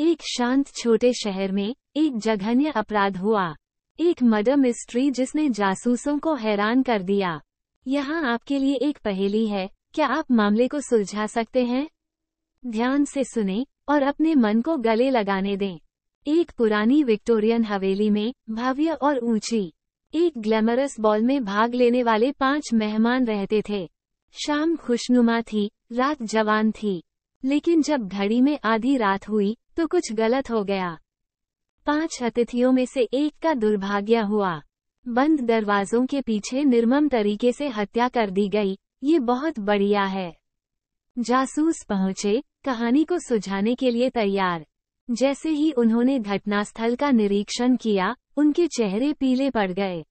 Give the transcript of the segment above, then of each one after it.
एक शांत छोटे शहर में एक जघन्य अपराध हुआ एक मर्डर मिस्ट्री जिसने जासूसों को हैरान कर दिया यहाँ आपके लिए एक पहेली है क्या आप मामले को सुलझा सकते हैं ध्यान से सुने और अपने मन को गले लगाने दें एक पुरानी विक्टोरियन हवेली में भव्य और ऊंची एक ग्लैमरस बॉल में भाग लेने वाले पांच मेहमान रहते थे शाम खुशनुमा थी रात जवान थी लेकिन जब घड़ी में आधी रात हुई तो कुछ गलत हो गया पांच अतिथियों में से एक का दुर्भाग्य हुआ बंद दरवाजों के पीछे निर्मम तरीके से हत्या कर दी गई ये बहुत बढ़िया है जासूस पहुंचे कहानी को सुझाने के लिए तैयार जैसे ही उन्होंने घटनास्थल का निरीक्षण किया उनके चेहरे पीले पड़ गए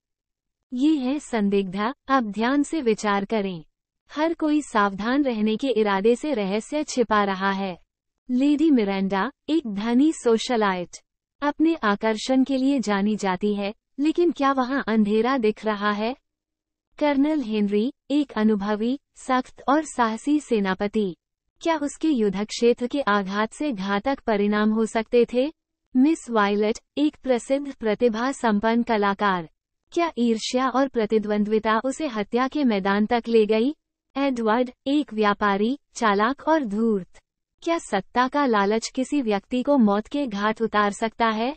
ये है संदिग्धा अब ध्यान से विचार करें हर कोई सावधान रहने के इरादे से रहस्य छिपा रहा है लेडी मिरेंडा एक धनी सोशलाइट अपने आकर्षण के लिए जानी जाती है लेकिन क्या वहाँ अंधेरा दिख रहा है कर्नल हेनरी एक अनुभवी सख्त और साहसी सेनापति क्या उसके युद्ध क्षेत्र के आघात से घातक परिणाम हो सकते थे मिस वायलट एक प्रसिद्ध प्रतिभा संपन्न कलाकार क्या ईर्ष्या और प्रतिद्वंद्विता उसे हत्या के मैदान तक ले गई एडवर्ड एक व्यापारी चालाक और धूर्त क्या सत्ता का लालच किसी व्यक्ति को मौत के घाट उतार सकता है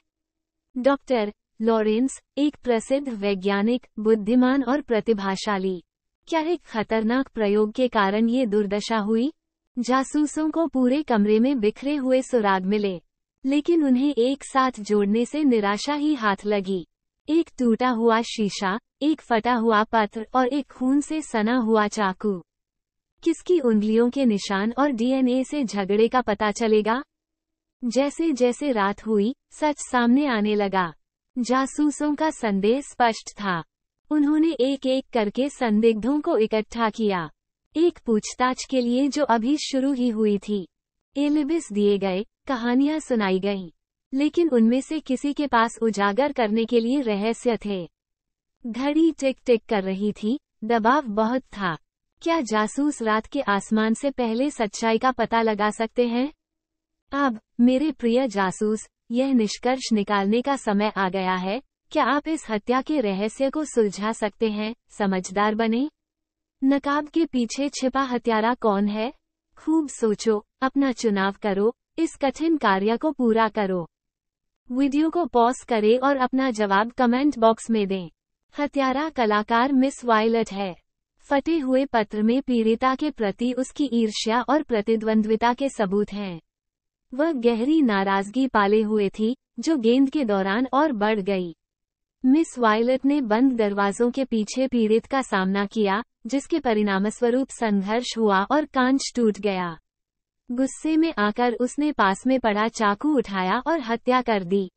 डॉक्टर लॉरेंस एक प्रसिद्ध वैज्ञानिक बुद्धिमान और प्रतिभाशाली क्या एक खतरनाक प्रयोग के कारण ये दुर्दशा हुई जासूसों को पूरे कमरे में बिखरे हुए सुराग मिले लेकिन उन्हें एक साथ जोड़ने से निराशा ही हाथ लगी एक टूटा हुआ शीशा एक फटा हुआ पत्र और एक खून से सना हुआ चाकू किसकी उंगलियों के निशान और डीएनए से झगड़े का पता चलेगा जैसे जैसे रात हुई सच सामने आने लगा जासूसों का संदेश स्पष्ट था उन्होंने एक एक करके संदिग्धों को इकट्ठा किया एक पूछताछ के लिए जो अभी शुरू ही हुई थी एलिबिस दिए गए कहानियां सुनाई गईं, लेकिन उनमें से किसी के पास उजागर करने के लिए रहस्य थे घड़ी टिक टिक कर रही थी दबाव बहुत था क्या जासूस रात के आसमान से पहले सच्चाई का पता लगा सकते हैं अब मेरे प्रिय जासूस यह निष्कर्ष निकालने का समय आ गया है क्या आप इस हत्या के रहस्य को सुलझा सकते हैं समझदार बने नकाब के पीछे छिपा हत्यारा कौन है खूब सोचो अपना चुनाव करो इस कठिन कार्य को पूरा करो वीडियो को पॉज करें और अपना जवाब कमेंट बॉक्स में दें हत्यारा कलाकार मिस वायलट है फटे हुए पत्र में पीड़िता के प्रति उसकी ईर्ष्या और प्रतिद्वंद्विता के सबूत हैं वह गहरी नाराजगी पाले हुए थी जो गेंद के दौरान और बढ़ गई मिस वायलट ने बंद दरवाजों के पीछे पीड़ित का सामना किया जिसके परिणामस्वरूप संघर्ष हुआ और कांच टूट गया गुस्से में आकर उसने पास में पड़ा चाकू उठाया और हत्या कर दी